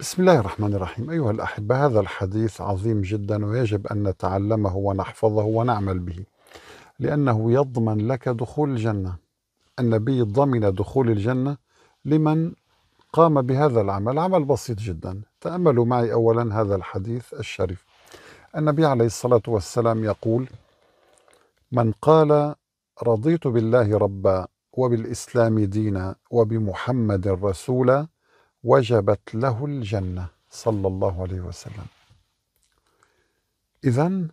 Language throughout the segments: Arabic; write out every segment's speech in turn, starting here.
بسم الله الرحمن الرحيم أيها الأحبة هذا الحديث عظيم جدا ويجب أن نتعلمه ونحفظه ونعمل به لأنه يضمن لك دخول الجنة النبي ضمن دخول الجنة لمن قام بهذا العمل عمل بسيط جدا تأملوا معي أولا هذا الحديث الشريف النبي عليه الصلاة والسلام يقول من قال رضيت بالله ربا وبالإسلام دينا وبمحمد رسولا وجبت له الجنة صلى الله عليه وسلم إذا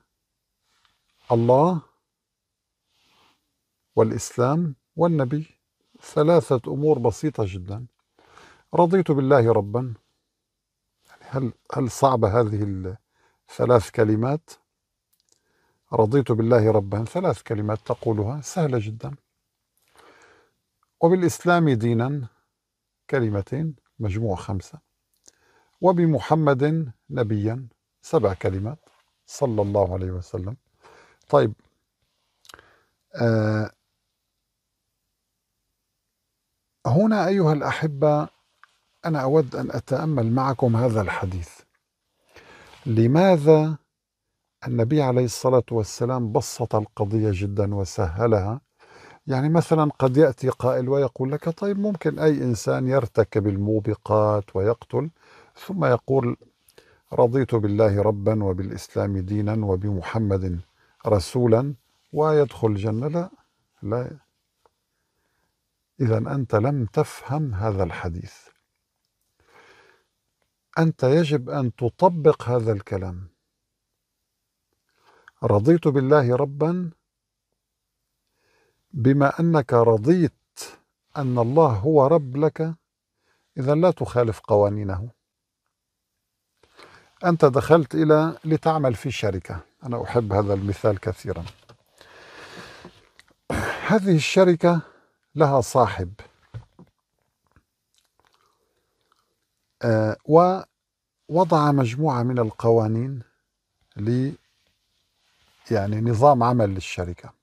الله والإسلام والنبي ثلاثة أمور بسيطة جدا رضيت بالله ربا يعني هل هل صعبة هذه الثلاث كلمات؟ رضيت بالله ربا ثلاث كلمات تقولها سهلة جدا وبالإسلام دينا كلمتين مجموع خمسة وبمحمد نبيا سبع كلمات صلى الله عليه وسلم طيب آه هنا أيها الأحبة أنا أود أن أتأمل معكم هذا الحديث لماذا النبي عليه الصلاة والسلام بسط القضية جدا وسهلها يعني مثلا قد يأتي قائل ويقول لك طيب ممكن أي إنسان يرتكب الموبقات ويقتل ثم يقول رضيت بالله ربا وبالإسلام دينا وبمحمد رسولا ويدخل الجنة لا لا إذا أنت لم تفهم هذا الحديث أنت يجب أن تطبق هذا الكلام رضيت بالله ربا بما أنك رضيت أن الله هو رب لك إذا لا تخالف قوانينه أنت دخلت إلى لتعمل في شركة أنا أحب هذا المثال كثيرا هذه الشركة لها صاحب آه، ووضع مجموعة من القوانين ل يعني نظام عمل للشركة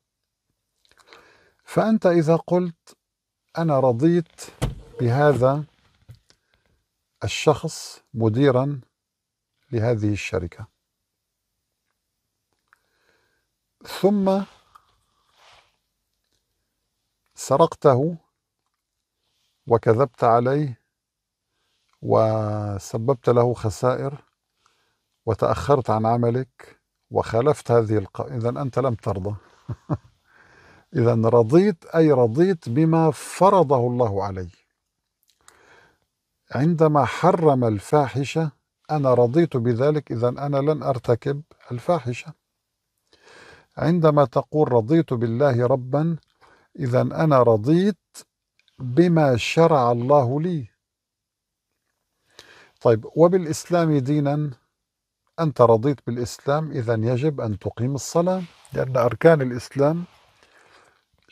فأنت إذا قلت أنا رضيت بهذا الشخص مديرا لهذه الشركة ثم سرقته وكذبت عليه وسببت له خسائر وتأخرت عن عملك وخالفت هذه القائمة إذا أنت لم ترضى إذا رضيت أي رضيت بما فرضه الله علي عندما حرم الفاحشة أنا رضيت بذلك إذا أنا لن أرتكب الفاحشة عندما تقول رضيت بالله ربا إذا أنا رضيت بما شرع الله لي طيب وبالإسلام دينا أنت رضيت بالإسلام إذا يجب أن تقيم الصلاة لأن أركان الإسلام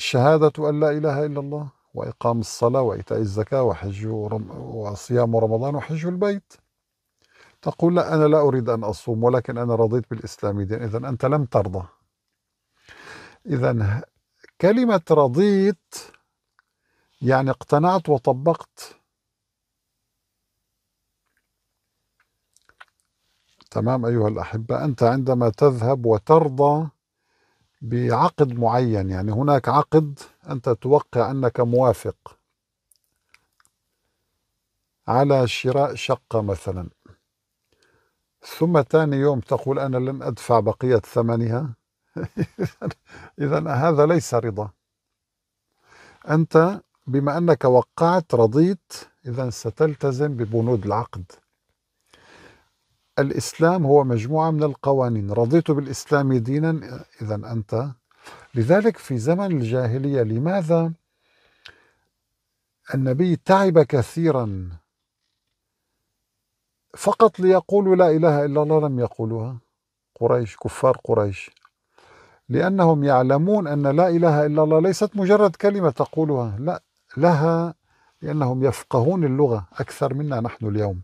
شهادة أن لا إله إلا الله وإقام الصلاة وإيتاء الزكاة وحج ورم وصيام رمضان وحج البيت تقول لا أنا لا أريد أن أصوم ولكن أنا رضيت بالإسلام دين إذا أنت لم ترضى إذا كلمة رضيت يعني اقتنعت وطبقت تمام أيها الأحبة أنت عندما تذهب وترضى بعقد معين يعني هناك عقد أنت توقع أنك موافق على شراء شقة مثلا ثم ثاني يوم تقول أنا لن أدفع بقية ثمنها إذا هذا ليس رضا أنت بما أنك وقعت رضيت إذا ستلتزم ببنود العقد الإسلام هو مجموعة من القوانين رضيت بالإسلام دينا إذا أنت لذلك في زمن الجاهلية لماذا النبي تعب كثيرا فقط ليقولوا لا إله إلا الله لم يقولوها قريش كفار قريش لأنهم يعلمون أن لا إله إلا الله ليست مجرد كلمة تقولها لا لها لأنهم يفقهون اللغة أكثر منا نحن اليوم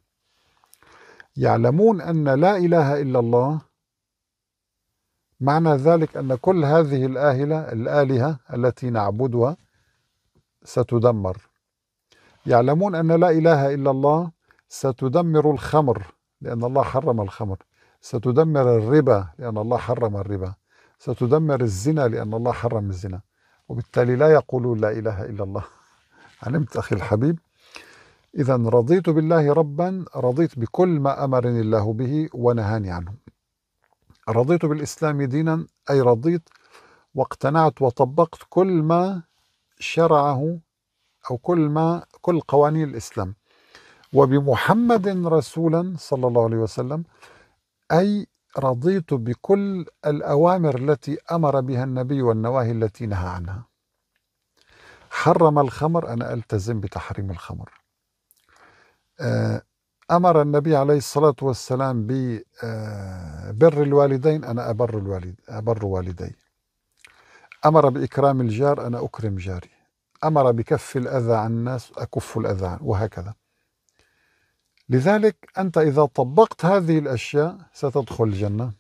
يعلمون أن لا إله إلا الله معنى ذلك أن كل هذه الآهلة الآلهة التي نعبدها ستدمر يعلمون أن لا إله إلا الله ستدمر الخمر لأن الله حرم الخمر ستدمر الربا لأن الله حرم الربا ستدمر الزنا لأن الله حرم الزنا وبالتالي لا يقولون لا إله إلا الله علمت أخي الحبيب إذا رضيت بالله ربا رضيت بكل ما أمرني الله به ونهاني عنه رضيت بالإسلام دينا أي رضيت واقتنعت وطبقت كل ما شرعه أو كل ما كل قوانين الإسلام وبمحمد رسولا صلى الله عليه وسلم أي رضيت بكل الأوامر التي أمر بها النبي والنواهي التي نهى عنها حرم الخمر أنا ألتزم بتحريم الخمر آه، أمر النبي عليه الصلاة والسلام ببر آه، الوالدين أنا أبر الوالد أبر والدي أمر بإكرام الجار أنا أكرم جاري أمر بكف الأذى عن الناس أكف الأذى عن وهكذا لذلك أنت إذا طبقت هذه الأشياء ستدخل الجنة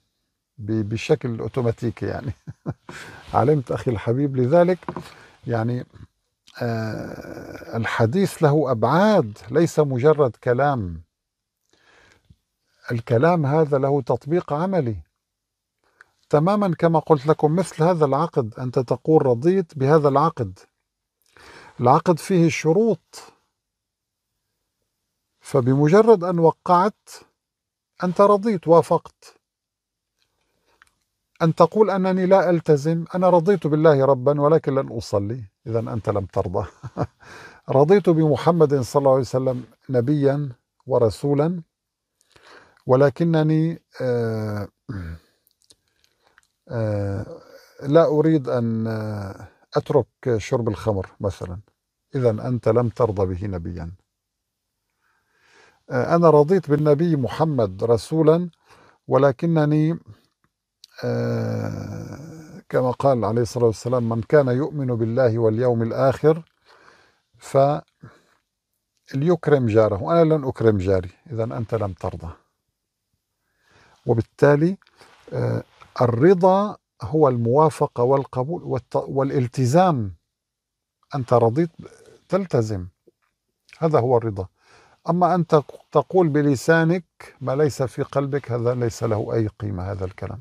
بشكل أوتوماتيكي يعني علمت أخي الحبيب لذلك يعني آه، الحديث له ابعاد ليس مجرد كلام الكلام هذا له تطبيق عملي تماما كما قلت لكم مثل هذا العقد انت تقول رضيت بهذا العقد العقد فيه شروط فبمجرد ان وقعت انت رضيت وافقت أن تقول أنني لا ألتزم أنا رضيت بالله ربا ولكن لن أصلي إذا أنت لم ترضى رضيت بمحمد صلى الله عليه وسلم نبيا ورسولا ولكنني آه، آه، لا أريد أن أترك شرب الخمر مثلا إذا أنت لم ترضى به نبيا آه، أنا رضيت بالنبي محمد رسولا ولكنني آه، كما قال عليه الصلاة والسلام من كان يؤمن بالله واليوم الآخر فليكرم جاره أنا لن أكرم جاري إذا أنت لم ترضى وبالتالي آه، الرضا هو الموافقة والقبول والالتزام أنت رضيت تلتزم هذا هو الرضا أما أن تقول بلسانك ما ليس في قلبك هذا ليس له أي قيمة هذا الكلام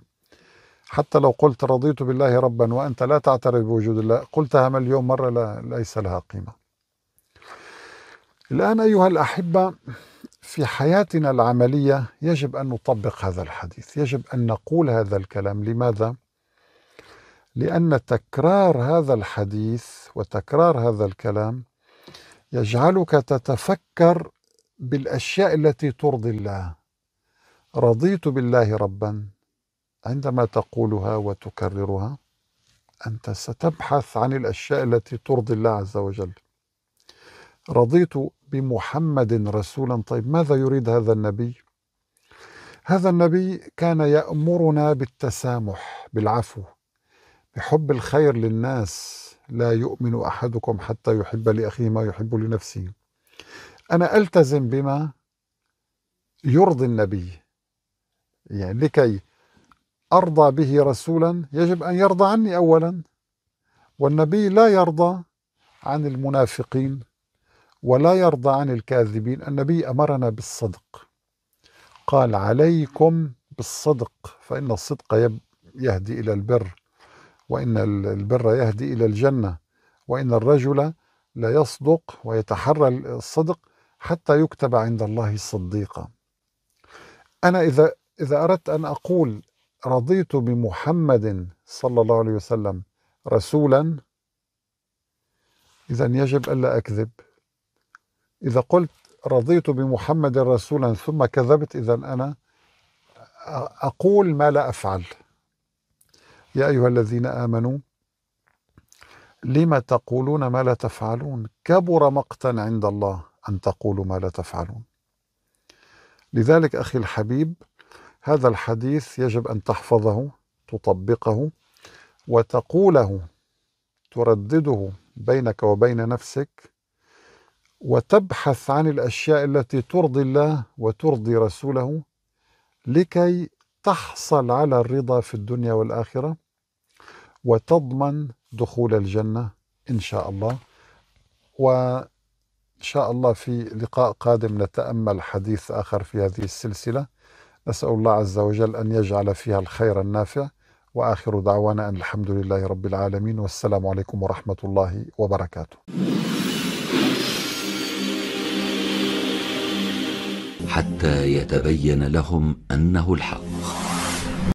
حتى لو قلت رضيت بالله ربا وأنت لا تعترف بوجود الله قلتها مليون مرة لا ليس لها قيمة الآن أيها الأحبة في حياتنا العملية يجب أن نطبق هذا الحديث يجب أن نقول هذا الكلام لماذا؟ لأن تكرار هذا الحديث وتكرار هذا الكلام يجعلك تتفكر بالأشياء التي ترضي الله رضيت بالله ربا عندما تقولها وتكررها انت ستبحث عن الاشياء التي ترضي الله عز وجل رضيت بمحمد رسولا طيب ماذا يريد هذا النبي هذا النبي كان يامرنا بالتسامح بالعفو بحب الخير للناس لا يؤمن احدكم حتى يحب لاخيه ما يحب لنفسه انا التزم بما يرضي النبي يعني لكي أرضى به رسولا يجب أن يرضى عني أولا والنبي لا يرضى عن المنافقين ولا يرضى عن الكاذبين النبي أمرنا بالصدق قال عليكم بالصدق فإن الصدق يهدي إلى البر وإن البر يهدي إلى الجنة وإن الرجل لا يصدق ويتحرى الصدق حتى يكتب عند الله صديقا أنا إذا إذا أردت أن أقول رضيت بمحمد صلى الله عليه وسلم رسولا إذا يجب ألا أكذب إذا قلت رضيت بمحمد رسولا ثم كذبت إذا أنا أقول ما لا أفعل يا أيها الذين آمنوا لم تقولون ما لا تفعلون كبر مقتا عند الله أن تقولوا ما لا تفعلون لذلك أخي الحبيب هذا الحديث يجب ان تحفظه تطبقه وتقوله تردده بينك وبين نفسك وتبحث عن الاشياء التي ترضي الله وترضي رسوله لكي تحصل على الرضا في الدنيا والاخره وتضمن دخول الجنه ان شاء الله وان شاء الله في لقاء قادم نتامل حديث اخر في هذه السلسله نسأل الله عز وجل أن يجعل فيها الخير النافع وآخر دعوانا أن الحمد لله رب العالمين والسلام عليكم ورحمة الله وبركاته حتى يتبين لهم أنه الحق